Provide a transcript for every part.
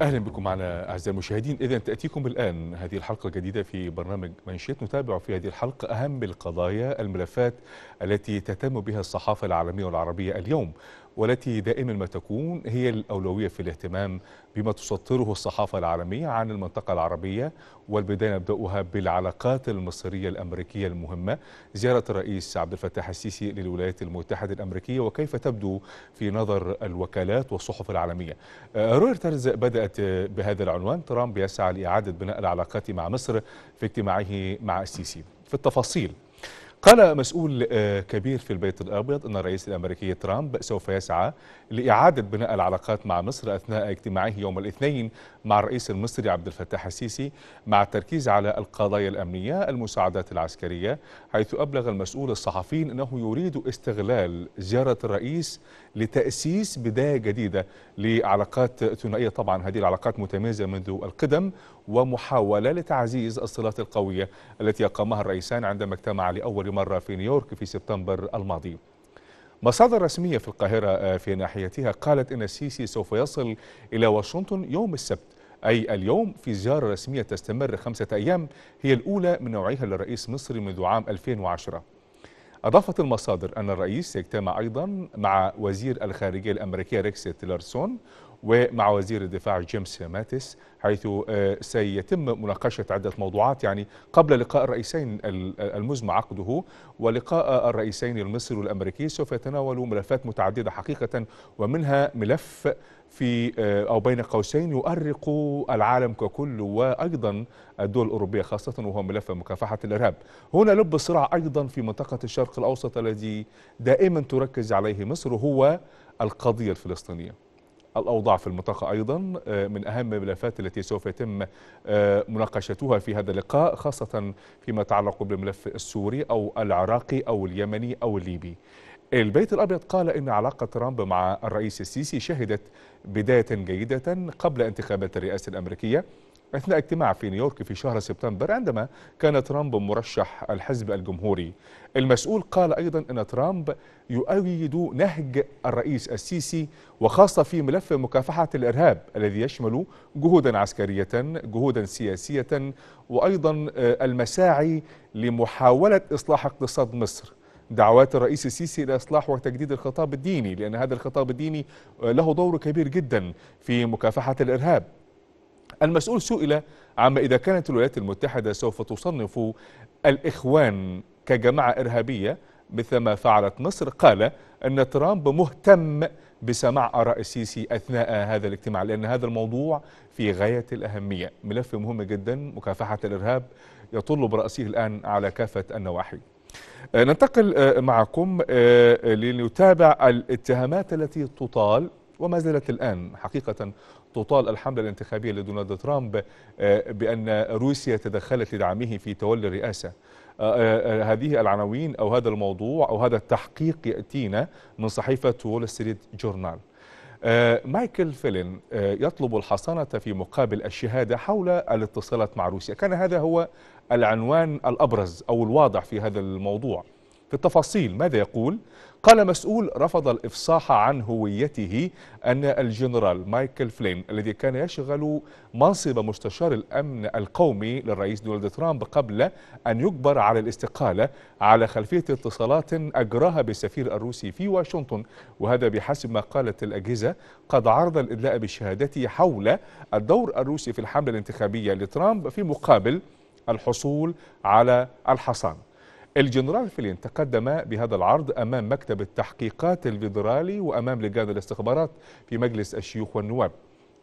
اهلا بكم معنا اعزائي المشاهدين اذا تاتيكم الان هذه الحلقه الجديده في برنامج منشيت نتابع في هذه الحلقه اهم القضايا الملفات التي تهتم بها الصحافه العالميه والعربيه اليوم والتي دائما ما تكون هي الأولوية في الاهتمام بما تسطره الصحافة العالمية عن المنطقة العربية والبداية نبدأها بالعلاقات المصرية الأمريكية المهمة زيارة الرئيس عبد الفتاح السيسي للولايات المتحدة الأمريكية وكيف تبدو في نظر الوكالات والصحف العالمية آه، رويترز بدأت بهذا العنوان ترامب يسعى لإعادة بناء العلاقات مع مصر في اجتماعه مع السيسي في التفاصيل قال مسؤول آه، كبير في البيت الأبيض أن الرئيس الأمريكي ترامب سوف يسعى لإعادة بناء العلاقات مع مصر أثناء اجتماعه يوم الاثنين مع الرئيس المصري عبد الفتاح السيسي مع التركيز على القضايا الأمنية المساعدات العسكرية حيث أبلغ المسؤول الصحفيين أنه يريد استغلال زيارة الرئيس لتأسيس بداية جديدة لعلاقات ثنائية طبعا هذه العلاقات متميزة منذ القدم ومحاولة لتعزيز الصلات القوية التي أقامها الرئيسان عندما اجتمع لأول مرة في نيويورك في سبتمبر الماضي مصادر رسمية في القاهرة آه، في ناحيتها قالت إن السيسي سوف يصل إلى واشنطن يوم السبت أي اليوم في زيارة رسمية تستمر خمسة أيام هي الأولى من نوعها للرئيس مصري منذ عام 2010 أضافت المصادر أن الرئيس سيجتمع أيضا مع وزير الخارجية الأمريكية ريكس تيلرسون ومع وزير الدفاع جيمس ماتس حيث آه، سيتم مناقشة عدة موضوعات يعني قبل لقاء الرئيسين المزمع عقده ولقاء الرئيسين المصري والأمريكي سوف يتناول ملفات متعددة حقيقة ومنها ملف في آه، أو بين قوسين يؤرق العالم ككل وأيضا الدول الأوروبية خاصة وهو ملف مكافحة الإرهاب هنا لب الصراع أيضا في منطقة الشرق الأوسط الذي دائما تركز عليه مصر هو القضية الفلسطينية الأوضاع في المنطقة أيضا آه، من أهم الملفات التي سوف يتم آه، مناقشتها في هذا اللقاء خاصة فيما يتعلق بالملف السوري أو العراقي أو اليمني أو الليبي البيت الأبيض قال إن علاقة ترامب مع الرئيس السيسي شهدت بداية جيدة قبل انتخابات الرئاسة الأمريكية أثناء اجتماع في نيويورك في شهر سبتمبر عندما كان ترامب مرشح الحزب الجمهوري المسؤول قال أيضا أن ترامب يؤيد نهج الرئيس السيسي وخاصة في ملف مكافحة الإرهاب الذي يشمل جهودا عسكرية جهودا سياسية وأيضا آه، المساعي لمحاولة إصلاح اقتصاد مصر دعوات الرئيس السيسي إلى إصلاح وتجديد الخطاب الديني لأن هذا الخطاب الديني آه، له دور كبير جدا في مكافحة الإرهاب المسؤول سئل عما إذا كانت الولايات المتحدة سوف تصنف الإخوان كجماعة إرهابية مثلما فعلت مصر قال أن ترامب مهتم بسماع آراء السيسي أثناء هذا الاجتماع لأن هذا الموضوع في غاية الأهمية ملف مهم جدا مكافحة الإرهاب يطل برأسه الآن على كافة النواحي آه، ننتقل آه، معكم آه، لنتابع الاتهامات التي تطال وما زالت الآن حقيقة تطال الحملة الانتخابية لدونالد ترامب آه، بأن روسيا تدخلت لدعمه في تولي الرئاسة آه، آه، هذه العناوين أو هذا الموضوع أو هذا التحقيق يأتينا من صحيفة وول ستريت جورنال مايكل فيلن يطلب الحصانة في مقابل الشهادة حول الاتصالات مع روسيا كان هذا هو العنوان الأبرز أو الواضح في هذا الموضوع في التفاصيل ماذا يقول؟ قال مسؤول رفض الإفصاح عن هويته أن الجنرال مايكل فلين الذي كان يشغل منصب مستشار الأمن القومي للرئيس دونالد ترامب قبل أن يجبر على الاستقالة على خلفية اتصالات أجراها بالسفير الروسي في واشنطن وهذا بحسب ما قالت الأجهزة قد عرض الإدلاء بشهادته حول الدور الروسي في الحملة الانتخابية لترامب في مقابل الحصول على الحصان الجنرال فلين تقدم بهذا العرض أمام مكتب التحقيقات الفيدرالي وأمام لجان الاستخبارات في مجلس الشيوخ والنواب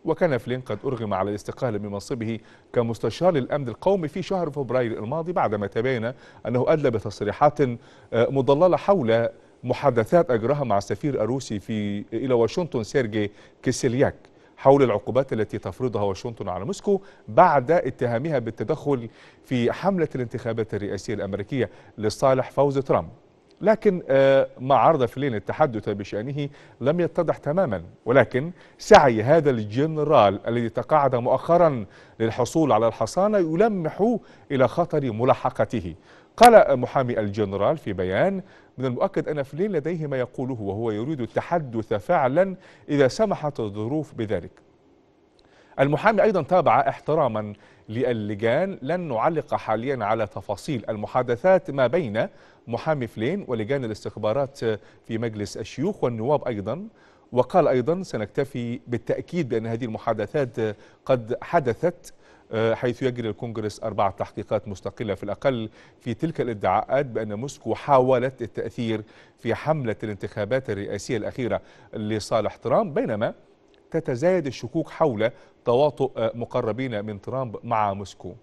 وكان فلين قد أرغم على الاستقالة من منصبه كمستشار للأمن القومي في شهر فبراير الماضي بعدما تبين أنه أدلى بتصريحات آه، مضللة حول محادثات أجرها مع السفير الروسي في إلى واشنطن سيرجي كيسيلياك حول العقوبات التي تفرضها واشنطن على موسكو بعد اتهامها بالتدخل في حملة الانتخابات الرئاسية الأمريكية لصالح فوز ترامب لكن آه، ما عرض الليل التحدث بشأنه لم يتضح تماما ولكن سعي هذا الجنرال الذي تقاعد مؤخرا للحصول على الحصانة يلمح إلى خطر ملاحقته قال محامي الجنرال في بيان من المؤكد أن فلين لديه ما يقوله وهو يريد التحدث فعلا إذا سمحت الظروف بذلك المحامي أيضا تابع احتراما للجان لن نعلق حاليا على تفاصيل المحادثات ما بين محامي فلين ولجان الاستخبارات في مجلس الشيوخ والنواب أيضا وقال أيضا سنكتفي بالتأكيد بأن هذه المحادثات قد حدثت آه، حيث يجري الكونغرس أربعة تحقيقات مستقلة في الأقل في تلك الادعاءات بأن موسكو حاولت التأثير في حملة الانتخابات الرئاسية الأخيرة لصالح ترامب بينما تتزايد الشكوك حول تواطؤ مقربين من ترامب مع موسكو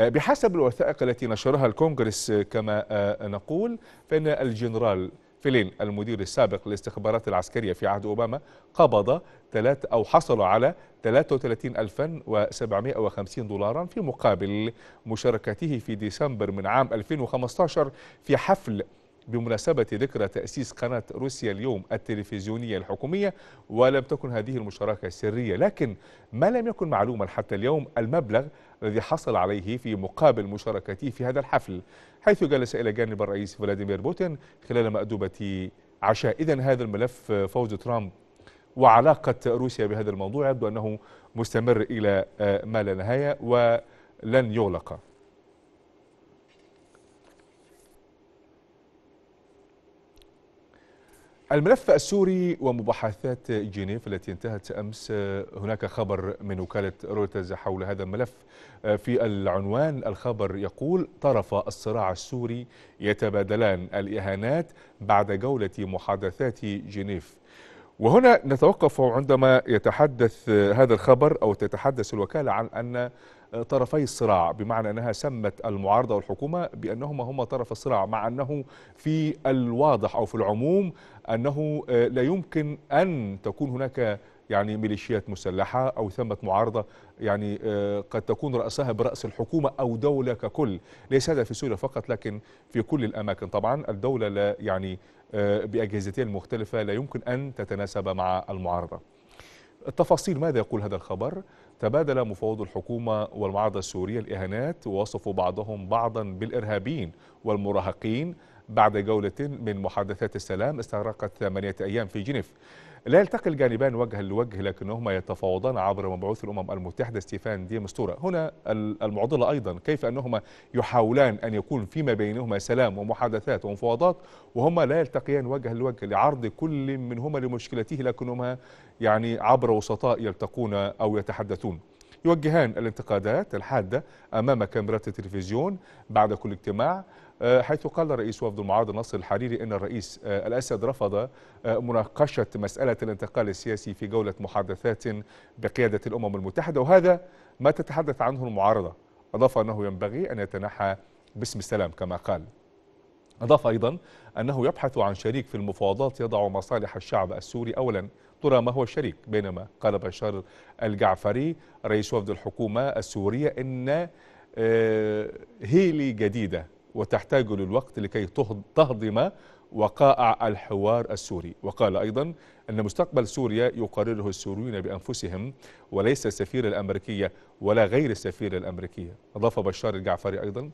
آه، بحسب الوثائق التي نشرها الكونغرس آه، كما آه، نقول فإن الجنرال فيلين المدير السابق للاستخبارات العسكرية في عهد أوباما قبض ثلاث أو حصل على 33750 دولارا في مقابل مشاركته في ديسمبر من عام 2015 في حفل بمناسبة ذكرى تأسيس قناة روسيا اليوم التلفزيونية الحكومية ولم تكن هذه المشاركة سرية لكن ما لم يكن معلوما حتى اليوم المبلغ الذي حصل عليه في مقابل مشاركته في هذا الحفل حيث جلس إلى جانب الرئيس فلاديمير بوتين خلال مأدبة عشاء إذا هذا الملف فوز ترامب وعلاقة روسيا بهذا الموضوع يبدو أنه مستمر إلى آه، ما لا نهاية ولن يغلق الملف السوري ومباحثات جنيف التي انتهت امس هناك خبر من وكاله رويترز حول هذا الملف في العنوان الخبر يقول طرف الصراع السوري يتبادلان الاهانات بعد جوله محادثات جنيف وهنا نتوقف عندما يتحدث هذا الخبر او تتحدث الوكاله عن ان طرفي الصراع بمعنى أنها سمت المعارضة والحكومة بأنهما هما طرف الصراع مع أنه في الواضح أو في العموم أنه آه، لا يمكن أن تكون هناك يعني ميليشيات مسلحة أو ثمة معارضة يعني آه، قد تكون رأسها برأس الحكومة أو دولة ككل ليس هذا في سوريا فقط لكن في كل الأماكن طبعا الدولة لا يعني آه، بأجهزتها المختلفة لا يمكن أن تتناسب مع المعارضة التفاصيل ماذا يقول هذا الخبر تبادل مفوض الحكومة والمعارضة السورية الإهانات ووصفوا بعضهم بعضا بالإرهابيين والمراهقين بعد جولة من محادثات السلام استغرقت ثمانية أيام في جنيف لا يلتقي الجانبان وجها لوجه لكنهما يتفاوضان عبر مبعوث الامم المتحده ستيفان دي مستوره هنا المعضله ايضا كيف انهما يحاولان ان يكون فيما بينهما سلام ومحادثات ومفاوضات وهما لا يلتقيان وجها لوجه لعرض كل منهما لمشكلته لكنهما يعني عبر وسطاء يلتقون أو يتحدثون يوجهان الانتقادات الحادة أمام كاميرات التلفزيون بعد كل اجتماع آه، حيث قال رئيس وفد المعارضة نصر الحريري أن الرئيس آه، الأسد رفض آه، مناقشة مسألة الانتقال السياسي في جولة محادثات بقيادة الأمم المتحدة وهذا ما تتحدث عنه المعارضة أضاف أنه ينبغي أن يتنحى باسم السلام كما قال أضاف أيضا أنه يبحث عن شريك في المفاوضات يضع مصالح الشعب السوري أولا ترى ما هو الشريك بينما قال بشار الجعفري رئيس وفد الحكومة السورية إن آه، هيلي جديدة وتحتاج للوقت لكي تهضم وقائع الحوار السوري وقال أيضا أن مستقبل سوريا يقرره السوريون بأنفسهم وليس السفير الأمريكية ولا غير السفير الأمريكية أضاف بشار الجعفري أيضا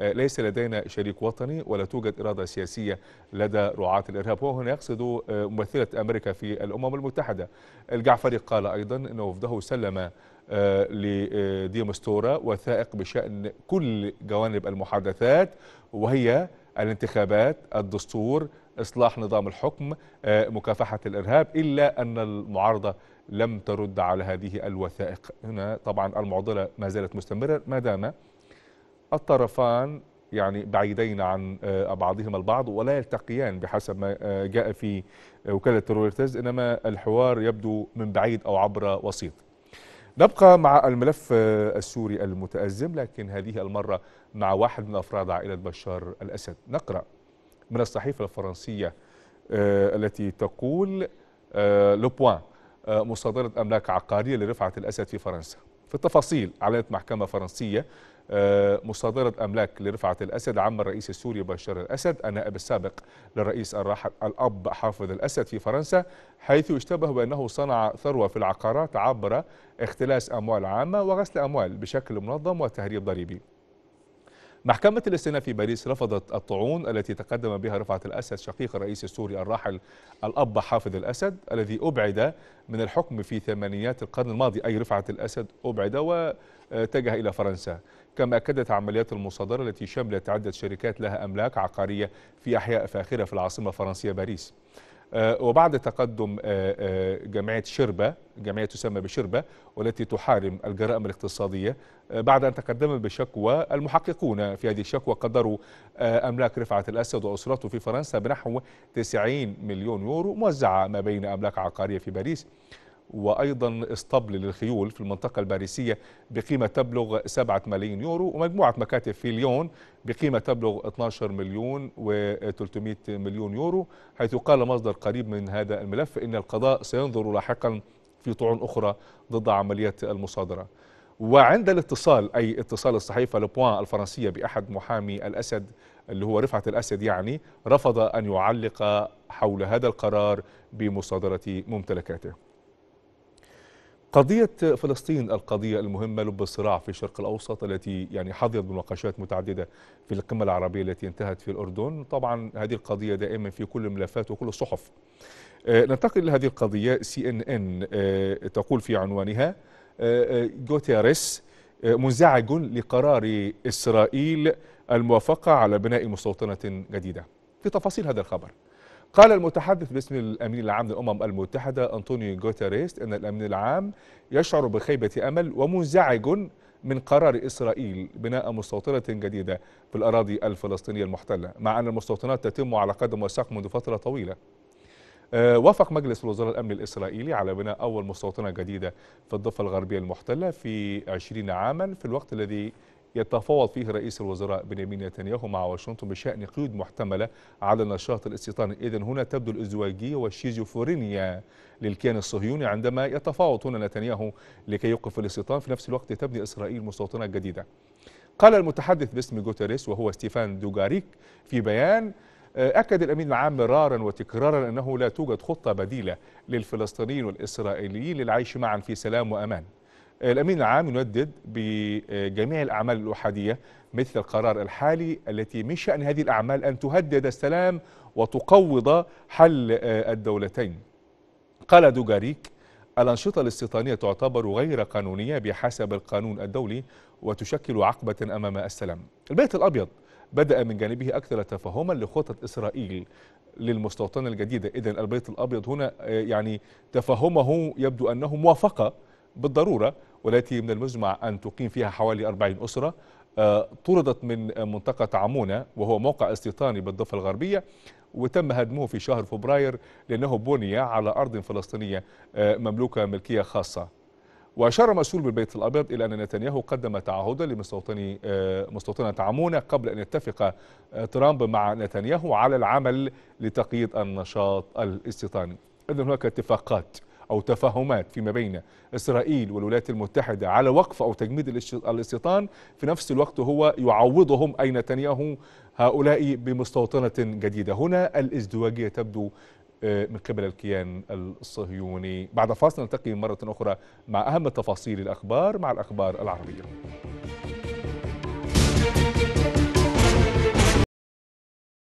آه، ليس لدينا شريك وطني ولا توجد إرادة سياسية لدى رعاة الإرهاب وهنا يقصد آه، ممثلة أمريكا في الأمم المتحدة الجعفري قال أيضا أن وفده سلم آه، لديمستورا وثائق بشأن كل جوانب المحادثات وهي الانتخابات الدستور إصلاح نظام الحكم مكافحة الإرهاب إلا أن المعارضة لم ترد على هذه الوثائق هنا طبعا المعضلة ما زالت مستمرة ما دام الطرفان يعني بعيدين عن آه، بعضهما البعض ولا يلتقيان بحسب ما آه، جاء في آه، وكالة رويترز إنما الحوار يبدو من بعيد أو عبر وسيط نبقى مع الملف السوري المتأزم لكن هذه المرة مع واحد من أفراد عائلة بشار الأسد نقرأ من الصحيفة الفرنسية التي تقول لوبوان مصادرة أملاك عقارية لرفعة الأسد في فرنسا في التفاصيل أعلنت محكمة فرنسية آه، مصادرة أملاك لرفعة الأسد عم الرئيس السوري بشار الأسد النائب السابق للرئيس الراحل الأب حافظ الأسد في فرنسا حيث يشتبه بأنه صنع ثروة في العقارات عبر اختلاس أموال عامة وغسل أموال بشكل منظم وتهريب ضريبي محكمة الاستئناف في باريس رفضت الطعون التي تقدم بها رفعة الأسد شقيق الرئيس السوري الراحل الأب حافظ الأسد الذي أبعد من الحكم في ثمانيات القرن الماضي أي رفعة الأسد أبعد واتجه إلى فرنسا كما أكدت عمليات المصادرة التي شملت عدة شركات لها أملاك عقارية في أحياء فاخرة في العاصمة الفرنسية باريس آه، آه، وبعد تقدم آه، جمعية شربة جمعية تسمى بشربة والتي تحارم الجرائم الاقتصادية بعد أن تقدم بشكوى المحققون في هذه الشكوى قدروا أملاك رفعة الأسد وأسرته في فرنسا بنحو 90 مليون يورو موزعة ما بين أملاك عقارية في باريس وأيضا اسطبل للخيول في المنطقة الباريسية بقيمة تبلغ 7 ملايين يورو ومجموعة مكاتب في ليون بقيمة تبلغ 12 مليون و300 مليون يورو حيث قال مصدر قريب من هذا الملف إن القضاء سينظر لاحقا في طعون أخرى ضد عملية المصادرة وعند الاتصال أي اتصال الصحيفة لبوان الفرنسية بأحد محامي الأسد اللي هو رفعة الأسد يعني رفض أن يعلق حول هذا القرار بمصادرة ممتلكاته قضية فلسطين القضية المهمة لب الصراع في الشرق الأوسط التي يعني حظيت بمناقشات متعددة في القمة العربية التي انتهت في الأردن طبعا هذه القضية دائما في كل الملفات وكل الصحف آه، ننتقل إلى هذه القضية سي ان ان آه، تقول في عنوانها جوتيريس آه، منزعج لقرار إسرائيل الموافقة على بناء مستوطنة جديدة في تفاصيل هذا الخبر قال المتحدث باسم الأمين العام للأمم المتحدة أنطونيو جوتاريست أن الأمين العام يشعر بخيبة أمل ومنزعج من قرار إسرائيل بناء مستوطنة جديدة في الأراضي الفلسطينية المحتلة مع أن المستوطنات تتم على قدم وساق منذ فترة طويلة آه، وافق مجلس الوزراء الأمن الإسرائيلي على بناء أول مستوطنة جديدة في الضفة الغربية المحتلة في 20 عاما في الوقت الذي يتفاوض فيه رئيس الوزراء بنيامين نتنياهو مع واشنطن بشأن قيود محتملة على النشاط الاستيطاني إذا هنا تبدو الإزواجية والشيزوفرينيا للكيان الصهيوني عندما يتفاوض هنا نتنياهو لكي يوقف الاستيطان في نفس الوقت تبني إسرائيل مستوطنة جديدة قال المتحدث باسم جوتريس وهو ستيفان دوغاريك في بيان آه، أكد الأمين العام مرارا وتكرارا أنه لا توجد خطة بديلة للفلسطينيين والإسرائيليين للعيش معا في سلام وأمان الأمين العام يندد بجميع الأعمال الأحادية مثل القرار الحالي التي من شأن هذه الأعمال أن تهدد السلام وتقوض حل آه، الدولتين قال دوغاريك الأنشطة الاستيطانية تعتبر غير قانونية بحسب القانون الدولي وتشكل عقبة أمام السلام البيت الأبيض بدأ من جانبه أكثر تفهما لخطة إسرائيل للمستوطنة الجديدة إذا البيت الأبيض هنا آه، يعني تفهمه يبدو أنه موافقة بالضرورة والتي من المزمع أن تقيم فيها حوالي 40 أسرة آه، طردت من منطقة عمونة وهو موقع استيطاني بالضفة الغربية وتم هدمه في شهر فبراير لأنه بني على أرض فلسطينية آه، مملوكة ملكية خاصة وأشار مسؤول بالبيت الأبيض إلى أن نتنياهو قدم تعهدا لمستوطني آه، مستوطنة عمونة قبل أن يتفق ترامب مع نتنياهو على العمل لتقييد النشاط الاستيطاني إذن هناك اتفاقات أو تفاهمات فيما بين إسرائيل والولايات المتحدة على وقف أو تجميد الاستيطان في نفس الوقت هو يعوضهم أي نتنياهو هؤلاء بمستوطنة جديدة هنا الازدواجية تبدو آه، من قبل الكيان الصهيوني بعد فاصل نلتقي مرة أخرى مع أهم تفاصيل الأخبار مع الأخبار العربية